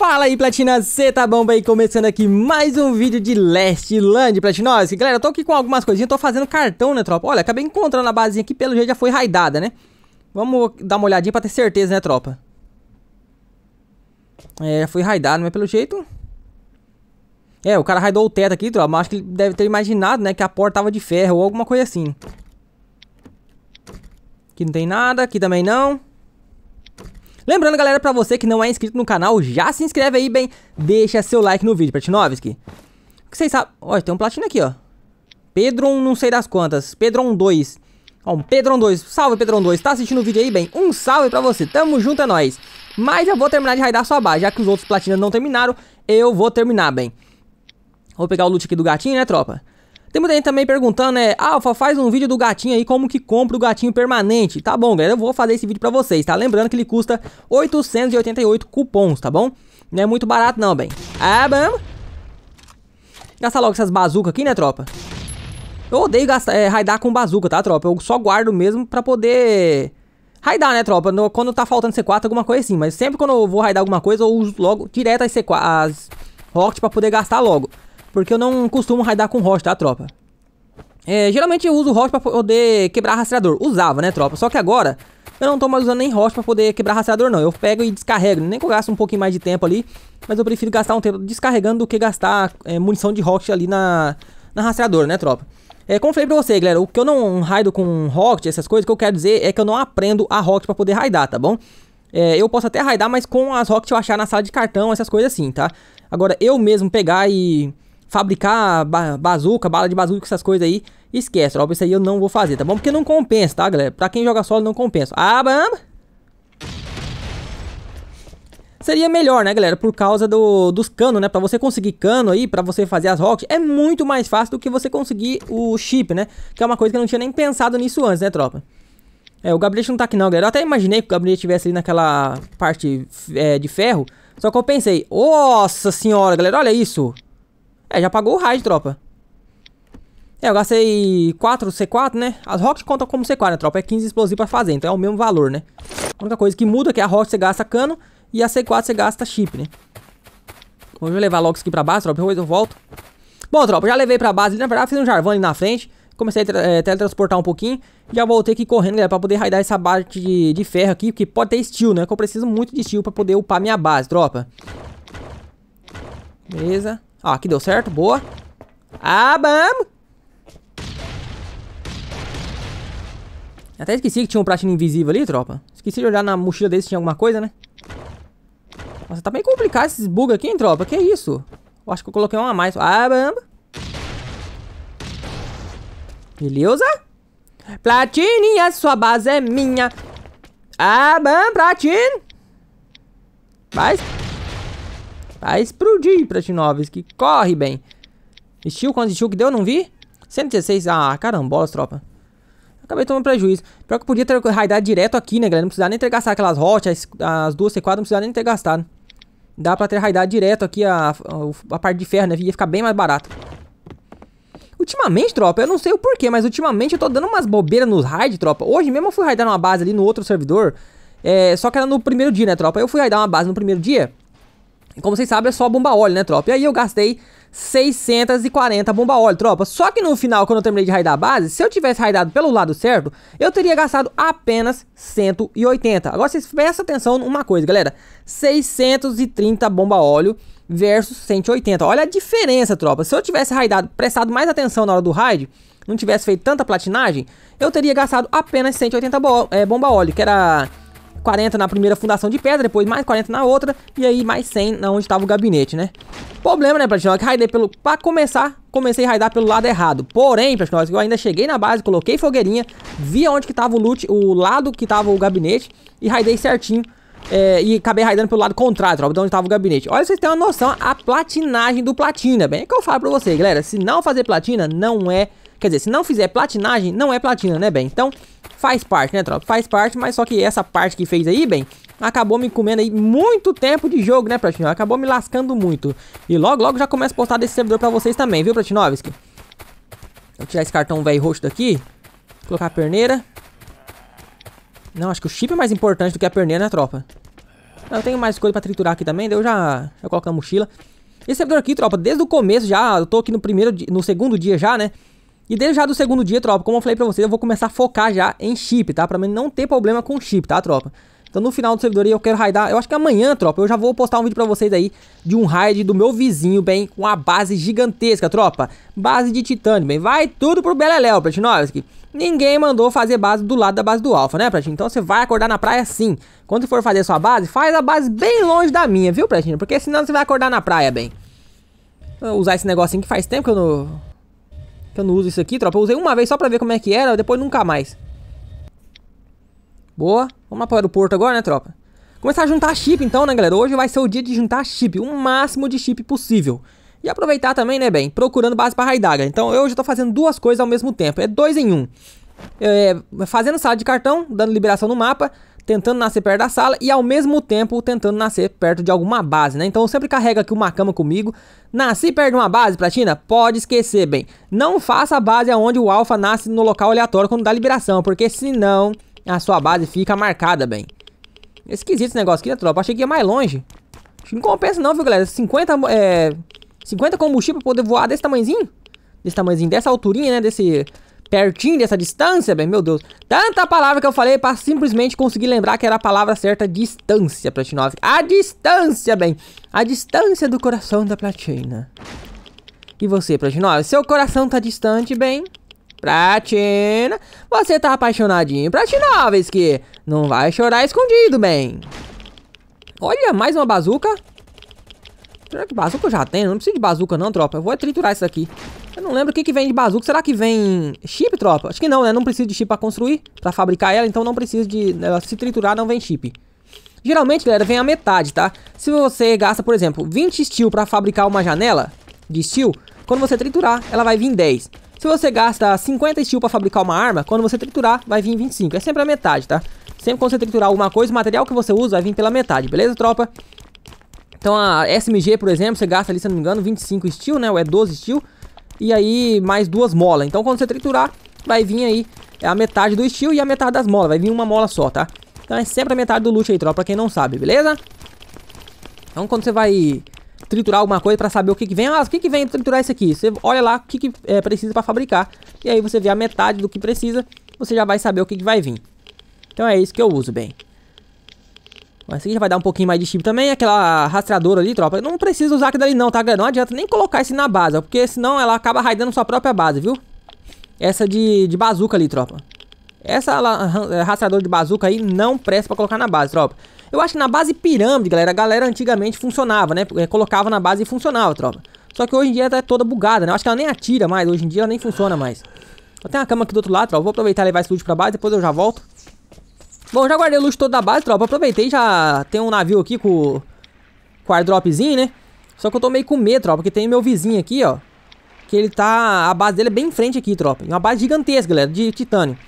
Fala aí, Platina C, tá bom? Bem, começando aqui mais um vídeo de Lastland, Platinose. Galera, eu tô aqui com algumas coisinhas, tô fazendo cartão, né, tropa? Olha, acabei encontrando a base aqui, pelo jeito já foi raidada, né? Vamos dar uma olhadinha pra ter certeza, né, tropa? É, foi raidado, mas pelo jeito... É, o cara raidou o teto aqui, tropa, mas acho que ele deve ter imaginado, né, que a porta tava de ferro ou alguma coisa assim. Aqui não tem nada, aqui também Não. Lembrando, galera, pra você que não é inscrito no canal, já se inscreve aí, bem, deixa seu like no vídeo, Pratinovski. O que vocês sabem? Olha, tem um platino aqui, ó. Pedron não sei das quantas, Pedro 2. Ó, um Pedro 2, salve Pedro 2, tá assistindo o vídeo aí, bem? Um salve pra você, tamo junto, é nóis. Mas eu vou terminar de raidar sua base, já que os outros platinas não terminaram, eu vou terminar, bem. Vou pegar o loot aqui do gatinho, né, tropa? Tem muita gente também perguntando, né? Ah, Alfa, faz um vídeo do gatinho aí, como que compra o gatinho permanente. Tá bom, galera, eu vou fazer esse vídeo pra vocês, tá? Lembrando que ele custa 888 cupons, tá bom? Não é muito barato não, bem. Ah, vamos. Gastar logo essas bazucas aqui, né, tropa? Eu odeio gastar, é, raidar com bazuca, tá, tropa? Eu só guardo mesmo pra poder... Raidar, né, tropa? No, quando tá faltando C4, alguma coisa assim. Mas sempre quando eu vou raidar alguma coisa, eu uso logo direto as C4... As rocket pra poder gastar logo. Porque eu não costumo raidar com rocha, tá, tropa? É, geralmente eu uso rocha pra poder quebrar rastreador. Usava, né, tropa? Só que agora eu não tô mais usando nem rocha pra poder quebrar rastreador, não. Eu pego e descarrego. Nem que eu gaste um pouquinho mais de tempo ali. Mas eu prefiro gastar um tempo descarregando do que gastar é, munição de rocha ali na, na rastreador, né, tropa? É, como eu falei pra você, galera, o que eu não raido com rocket, essas coisas, o que eu quero dizer é que eu não aprendo a rocket pra poder raidar, tá bom? É, eu posso até raidar, mas com as rockets eu achar na sala de cartão, essas coisas assim, tá? Agora, eu mesmo pegar e fabricar ba bazuca, bala de bazuca, essas coisas aí, esquece, tropa. isso aí eu não vou fazer, tá bom? Porque não compensa, tá, galera? Pra quem joga solo, não compensa. Ah, bamba! Seria melhor, né, galera? Por causa do, dos canos, né? Pra você conseguir cano aí, pra você fazer as rockets, é muito mais fácil do que você conseguir o chip, né? Que é uma coisa que eu não tinha nem pensado nisso antes, né, tropa? É, o gabinete não tá aqui não, galera. Eu até imaginei que o gabinete estivesse ali naquela parte é, de ferro. Só que eu pensei, nossa senhora, galera, olha isso. É, já pagou o raid, tropa. É, eu gastei 4 C4, né? As rocks contam como C4, né, tropa? É 15 explosivos pra fazer, então é o mesmo valor, né? A única coisa que muda é que a rock você gasta cano e a C4 você gasta chip, né? vou levar logo isso aqui pra base, tropa. Depois eu volto. Bom, tropa, já levei pra base ali. Na verdade, fiz um jarvão ali na frente. Comecei a é, teletransportar um pouquinho. Já voltei aqui correndo, galera, pra poder raidar essa base de, de ferro aqui. Porque pode ter steel, né? Que eu preciso muito de steel pra poder upar minha base, tropa. Beleza. Ó, aqui deu certo, boa. Ah, vamos! Até esqueci que tinha um pratinho invisível ali, tropa. Esqueci de olhar na mochila dele se tinha alguma coisa, né? Nossa, tá bem complicado esses bugs aqui, hein, tropa? Que isso? Eu acho que eu coloquei um a mais. Ah, vamos! Beleza? Platininha, sua base é minha. Ah, bam, Platine. Vai. Vai explodir Pratinovski. Corre bem. Estil, contra estil que deu, não vi? 116. Ah, caramba tropa. Acabei tomando prejuízo. Pior que eu podia ter raidado direto aqui, né, galera? Não precisava nem ter gastado aquelas rochas, as, as duas C4, não precisava nem ter gastado. Dá pra ter raidado direto aqui a, a, a parte de ferro, né? Ia ficar bem mais barato. Ultimamente, tropa, eu não sei o porquê, mas ultimamente eu tô dando umas bobeiras nos raid, tropa. Hoje mesmo eu fui raidar uma base ali no outro servidor. É, só que era no primeiro dia, né, tropa? Eu fui raidar uma base no primeiro dia. E como vocês sabem, é só bomba óleo, né, tropa? E aí eu gastei 640 bomba óleo, tropa. Só que no final, quando eu terminei de raidar a base, se eu tivesse raidado pelo lado certo, eu teria gastado apenas 180. Agora vocês prestem atenção numa coisa, galera. 630 bomba óleo versus 180. Olha a diferença, tropa. Se eu tivesse raidado, prestado mais atenção na hora do raid, não tivesse feito tanta platinagem, eu teria gastado apenas 180 bo é, bomba óleo, que era 40 na primeira fundação de pedra, depois mais 40 na outra, e aí mais 100 na onde estava o gabinete, né? Problema, né, Platinum? Que raidei pelo... Pra começar, comecei a raidar pelo lado errado. Porém, que eu ainda cheguei na base, coloquei fogueirinha, vi onde que tava o loot, o lado que tava o gabinete, e raidei certinho. É, e acabei raidando pelo lado contrário, tropa, de onde estava o gabinete. Olha, vocês têm uma noção, a platinagem do platina, bem é que eu falo pra vocês, galera. Se não fazer platina, não é... Quer dizer, se não fizer platinagem, não é platina, né, bem? Então, Faz parte, né, tropa? Faz parte, mas só que essa parte que fez aí, bem, acabou me comendo aí muito tempo de jogo, né, Pratinovski? Acabou me lascando muito. E logo, logo já começo a postar desse servidor pra vocês também, viu, Pratinovski? Vou tirar esse cartão velho roxo daqui. Colocar a perneira. Não, acho que o chip é mais importante do que a perneira, né, tropa? Ah, eu tenho mais coisa pra triturar aqui também, daí eu já, já coloco na mochila. Esse servidor aqui, tropa, desde o começo já, eu tô aqui no primeiro, no segundo dia já, né? E desde já do segundo dia, tropa, como eu falei pra vocês, eu vou começar a focar já em chip, tá? Pra mim não ter problema com chip, tá, tropa? Então no final do servidor aí eu quero raidar, eu acho que amanhã, tropa, eu já vou postar um vídeo pra vocês aí de um raid do meu vizinho, bem, com a base gigantesca, tropa. Base de titânio, bem, vai tudo pro Beleléu, Pratinovski. Ninguém mandou fazer base do lado da base do Alpha, né, Pratinho? Então você vai acordar na praia sim. Quando for fazer sua base, faz a base bem longe da minha, viu, Pratinho? Porque senão você vai acordar na praia, bem. Vou usar esse negocinho que faz tempo que eu não eu não uso isso aqui, tropa. Eu usei uma vez só pra ver como é que era, depois nunca mais. Boa. Vamos lá pro aeroporto agora, né, tropa? Começar a juntar chip então, né, galera? Hoje vai ser o dia de juntar chip, o máximo de chip possível. E aproveitar também, né, bem, procurando base pra Raidaga. Então eu já tô fazendo duas coisas ao mesmo tempo, é dois em um. É, fazendo sala de cartão, dando liberação no mapa tentando nascer perto da sala e ao mesmo tempo tentando nascer perto de alguma base, né? Então sempre carrega aqui uma cama comigo. Nasci perto de uma base, Platina? Pode esquecer, bem. Não faça a base onde o alfa nasce no local aleatório quando dá liberação, porque senão a sua base fica marcada, bem. Esquisito esse negócio aqui, né, tropa? Achei que ia mais longe. Acho que não compensa não, viu, galera? 50, é... 50 combustível pra poder voar desse tamanhozinho? Desse tamanhozinho, dessa alturinha, né? Desse pertinho dessa distância, bem, meu Deus. Tanta palavra que eu falei para simplesmente conseguir lembrar que era a palavra certa, distância, Platinov. A distância, bem, a distância do coração da Platina. E você, Platinov, seu coração tá distante, bem? Platina, você tá apaixonadinho, Platinov, que não vai chorar escondido, bem. Olha, mais uma bazuca. Será que bazuca eu já tenho? Não preciso de bazuca não, tropa. Eu vou triturar isso aqui. Eu não lembro o que, que vem de bazuca. Será que vem chip, tropa? Acho que não, né? Não precisa de chip pra construir, pra fabricar ela, então não precisa de... Né, ela se triturar não vem chip. Geralmente, galera, vem a metade, tá? Se você gasta, por exemplo, 20 steel pra fabricar uma janela de steel, quando você triturar, ela vai vir 10. Se você gasta 50 steel pra fabricar uma arma, quando você triturar, vai vir 25. É sempre a metade, tá? Sempre quando você triturar alguma coisa, o material que você usa vai vir pela metade, beleza, tropa? Então a SMG, por exemplo, você gasta ali, se não me engano, 25 steel, né? Ou é 12 steel e aí mais duas molas. Então quando você triturar, vai vir aí a metade do steel e a metade das molas. Vai vir uma mola só, tá? Então é sempre a metade do loot aí, tropa, pra quem não sabe, beleza? Então quando você vai triturar alguma coisa pra saber o que, que vem. Ah, o que, que vem triturar isso aqui? Você olha lá o que, que é, precisa pra fabricar. E aí você vê a metade do que precisa, você já vai saber o que, que vai vir. Então é isso que eu uso, bem. Essa aqui já vai dar um pouquinho mais de chip também. Aquela rastreadora ali, tropa. Não precisa usar aquilo ali não, tá? Não adianta nem colocar esse na base, ó, porque senão ela acaba raidando sua própria base, viu? Essa de, de bazuca ali, tropa. Essa eh, rastreadora de bazuca aí não presta pra colocar na base, tropa. Eu acho que na base pirâmide, galera, a galera antigamente funcionava, né? Eh, colocava na base e funcionava, tropa. Só que hoje em dia ela tá toda bugada, né? Eu acho que ela nem atira mais, hoje em dia ela nem funciona mais. Eu tenho uma cama aqui do outro lado, tropa. Vou aproveitar e levar esse loot pra base, depois eu já volto. Bom, já guardei o luxo todo da base, tropa. Aproveitei, já tem um navio aqui com, com airdropzinho, né? Só que eu tô meio com medo, tropa, porque tem meu vizinho aqui, ó. Que ele tá... A base dele é bem em frente aqui, tropa. uma base gigantesca, galera, de titânio.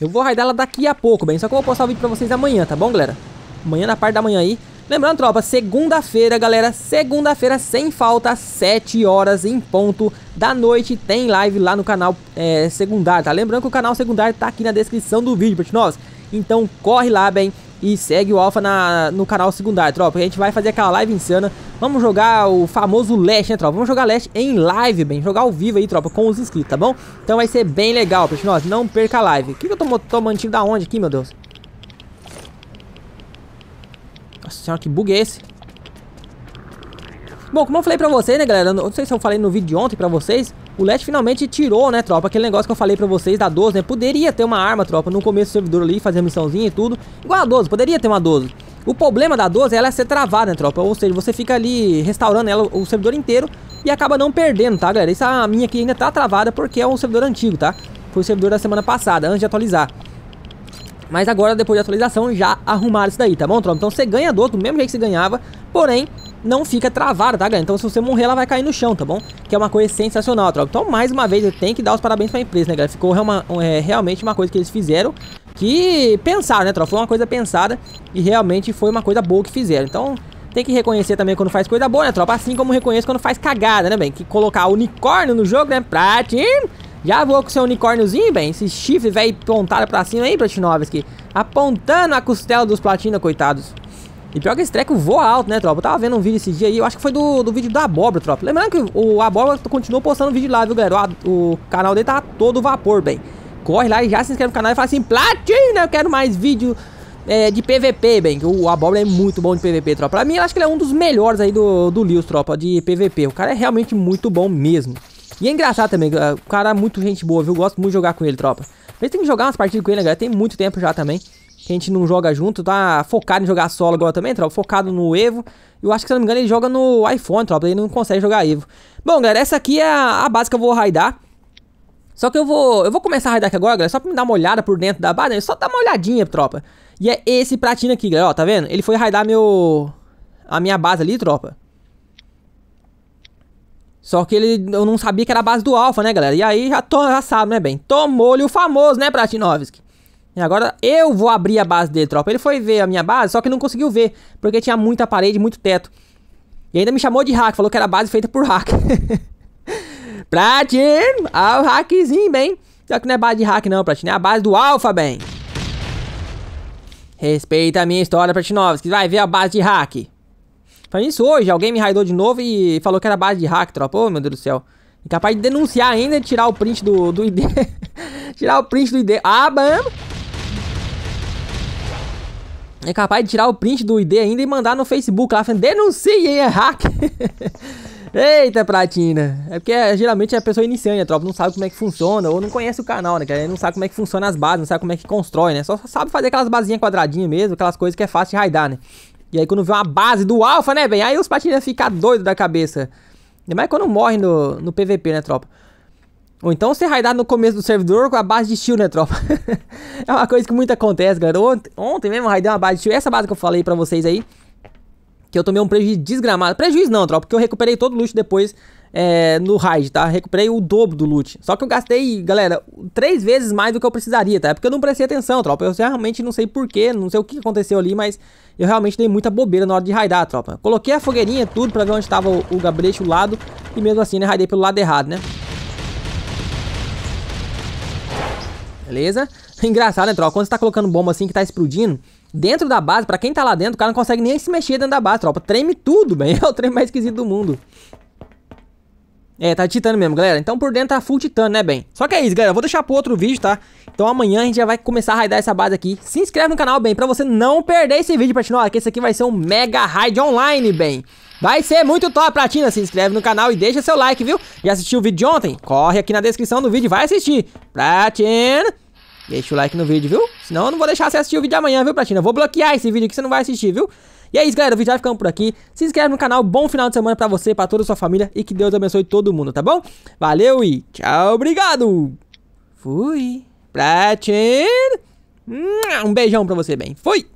Eu vou raidar ela daqui a pouco, bem. Só que eu vou postar o vídeo pra vocês amanhã, tá bom, galera? Amanhã, na parte da manhã aí. Lembrando, tropa, segunda-feira, galera, segunda-feira, sem falta, às 7 horas em ponto da noite, tem live lá no canal é, secundário, tá? Lembrando que o canal secundário tá aqui na descrição do vídeo, nós. Então corre lá, bem, e segue o Alpha na, no canal secundário, tropa. A gente vai fazer aquela live insana. Vamos jogar o famoso Leste, né, tropa? Vamos jogar Leste em live, bem. Jogar ao vivo aí, tropa, com os inscritos, tá bom? Então vai ser bem legal, pessoal Nós não perca a live. O que, que eu tô tomando tiro da onde aqui, meu Deus? Nossa senhora, que bug é esse? Bom, como eu falei pra vocês, né, galera? Não sei se eu falei no vídeo de ontem pra vocês. O LED finalmente tirou, né, tropa, aquele negócio que eu falei pra vocês da 12, né? Poderia ter uma arma, tropa, no começo do servidor ali, fazer a missãozinha e tudo. Igual a 12, poderia ter uma 12. O problema da 12 é ela ser travada, né, tropa? Ou seja, você fica ali restaurando ela o servidor inteiro e acaba não perdendo, tá, galera? Essa minha aqui ainda tá travada porque é um servidor antigo, tá? Foi o servidor da semana passada, antes de atualizar. Mas agora, depois da atualização, já arrumaram isso daí, tá bom, tropa? Então você ganha 12 do mesmo jeito que você ganhava, porém, não fica travada, tá, galera? Então se você morrer, ela vai cair no chão, tá bom? Que é uma coisa sensacional, troca. Então, mais uma vez, eu tenho que dar os parabéns pra empresa, né, galera? Ficou uma, é, realmente uma coisa que eles fizeram que pensaram, né, troca? Foi uma coisa pensada e realmente foi uma coisa boa que fizeram. Então, tem que reconhecer também quando faz coisa boa, né, tropa? Assim como reconheço quando faz cagada, né, bem? Que colocar unicórnio no jogo, né, pra Já vou com seu unicórniozinho, bem. Esse chifre, velho, apontado pra cima aí, Platinovski. Apontando a costela dos Platina, coitados. E pior que esse treco voa alto, né, tropa? Eu tava vendo um vídeo esse dia aí, eu acho que foi do, do vídeo da abóbora, tropa. Lembrando que o abóbora continuou postando vídeo lá, viu, galera? O, o canal dele tá todo vapor, bem. Corre lá e já se inscreve no canal e fala assim, Platina, eu quero mais vídeo é, de PVP, bem. O abóbora é muito bom de PVP, tropa. Pra mim, eu acho que ele é um dos melhores aí do, do Lewis, tropa, de PVP. O cara é realmente muito bom mesmo. E é engraçado também, o cara é muito gente boa, viu? Eu gosto muito de jogar com ele, tropa. Mas tem que jogar umas partidas com ele, né, galera. Tem muito tempo já também que a gente não joga junto, tá focado em jogar solo agora também, tropa, focado no Evo. Eu acho que, se não me engano, ele joga no iPhone, tropa, ele não consegue jogar Evo. Bom, galera, essa aqui é a, base que eu vou raidar. Só que eu vou, eu vou começar a raidar aqui agora, galera, só pra me dar uma olhada por dentro da base, né? só dar uma olhadinha, tropa. E é esse pratinho aqui, galera, ó, tá vendo? Ele foi raidar meu... a minha base ali, tropa. Só que ele, eu não sabia que era a base do Alpha, né, galera? E aí já, to, já sabe, né, bem? Tomou-lhe o famoso, né, Pratinovski? E agora eu vou abrir a base dele, tropa. Ele foi ver a minha base, só que não conseguiu ver, porque tinha muita parede, muito teto. E ainda me chamou de hack, falou que era base feita por hack. Pratin, ah, o hackzinho, bem. Só que não é base de hack não, Pratin, é a base do Alpha, bem. Respeita a minha história, Platinovski, vai ver a base de hack. Faz isso hoje, alguém me raidou de novo e falou que era base de hack, tropa. Ô, oh, meu Deus do céu. Incapaz de denunciar ainda e tirar o print do, do ID. tirar o print do ID. Ah, bamba é capaz de tirar o print do ID ainda e mandar no Facebook lá falando, denuncie, é hack. Eita, Pratina. É porque é, geralmente é a pessoa iniciante, a tropa não sabe como é que funciona, ou não conhece o canal, né? Cara? Não sabe como é que funciona as bases, não sabe como é que constrói, né? Só sabe fazer aquelas basinhas quadradinhas mesmo, aquelas coisas que é fácil de raidar, né? E aí quando vê uma base do Alpha, né, bem? Aí os Pratina ficam doidos da cabeça. Ainda mais quando morrem no, no PVP, né, tropa? Ou então ser raidado no começo do servidor com a base de shield, né, tropa? é uma coisa que muito acontece, galera. Ontem, ontem mesmo raidei uma base de shield. Essa base que eu falei pra vocês aí. Que eu tomei um prejuízo desgramado. Prejuízo não, tropa, porque eu recuperei todo o loot depois é, no raid, tá? Recuperei o dobro do loot. Só que eu gastei, galera, três vezes mais do que eu precisaria, tá? É porque eu não prestei atenção, tropa. Eu realmente não sei porquê, não sei o que aconteceu ali, mas eu realmente dei muita bobeira na hora de raidar, tropa. Coloquei a fogueirinha, tudo, pra ver onde tava o, o o lado. E mesmo assim, né, raidei pelo lado errado, né? beleza? Engraçado, né, tropa? Quando você tá colocando bomba assim que tá explodindo, dentro da base, pra quem tá lá dentro, o cara não consegue nem se mexer dentro da base, tropa. Treme tudo, bem. É o trem mais esquisito do mundo. É, tá titando mesmo, galera. Então por dentro tá full titano, né, bem? Só que é isso, galera. Eu vou deixar pro outro vídeo, tá? Então amanhã a gente já vai começar a raidar essa base aqui. Se inscreve no canal, bem, pra você não perder esse vídeo, Platina. Olha, que esse aqui vai ser um mega raid online, bem. Vai ser muito top, Platina. Né? Se inscreve no canal e deixa seu like, viu? Já assistiu o vídeo de ontem? Corre aqui na descrição do vídeo e vai assistir. Platina... Deixa o like no vídeo, viu? Senão eu não vou deixar você assistir o vídeo de amanhã, viu, Platina? Eu vou bloquear esse vídeo que você não vai assistir, viu? E é isso, galera. O vídeo vai ficando por aqui. Se inscreve no canal. Bom final de semana pra você, pra toda a sua família. E que Deus abençoe todo mundo, tá bom? Valeu e tchau. Obrigado. Fui. Pratin. Um beijão pra você, bem. Fui.